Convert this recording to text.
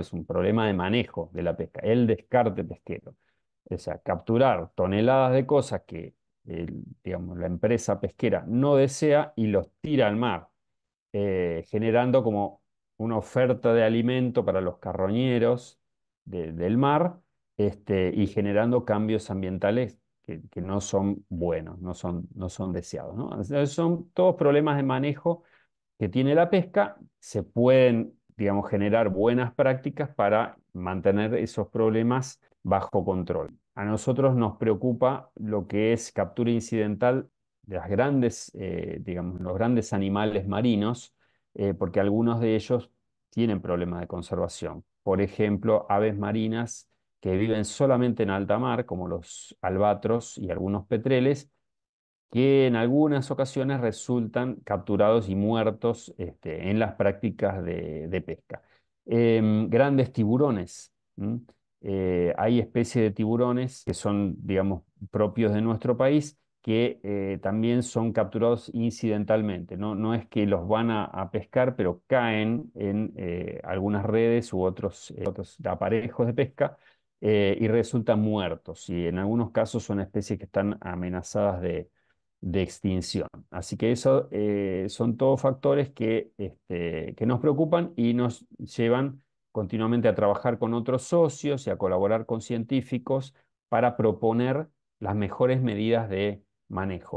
es un problema de manejo de la pesca, el descarte pesquero. O sea, capturar toneladas de cosas que digamos, la empresa pesquera no desea y los tira al mar, eh, generando como una oferta de alimento para los carroñeros del mar este, y generando cambios ambientales que, no son buenos, no son, no son deseados. Son todos problemas de manejo que tiene la pesca, se pueden digamos, generar buenas prácticas para mantener esos problemas bajo control. A nosotros nos preocupa lo que es captura incidental de las grandes, eh, los grandes animales marinos, eh, porque algunos de ellos tienen problemas de conservación. Por ejemplo, aves marinas que viven solamente en alta mar, como los albatros y algunos petreles, que en algunas ocasiones resultan capturados y muertos este, en las prácticas de, pesca. Em, grandes tiburones. Eh, hay especies de tiburones que son, digamos, propios de nuestro país que eh, también son capturados incidentalmente. No, no es que los van a, pescar, pero caen en eh, algunas redes u otros, otros aparejos de pesca y resultan muertos. Y en algunos casos son especies que están amenazadas de, de extinción. Así que eso eh, son todos factores que, este, que nos preocupan y nos llevan continuamente a trabajar con otros socios y a colaborar con científicos para proponer las mejores medidas de manejo.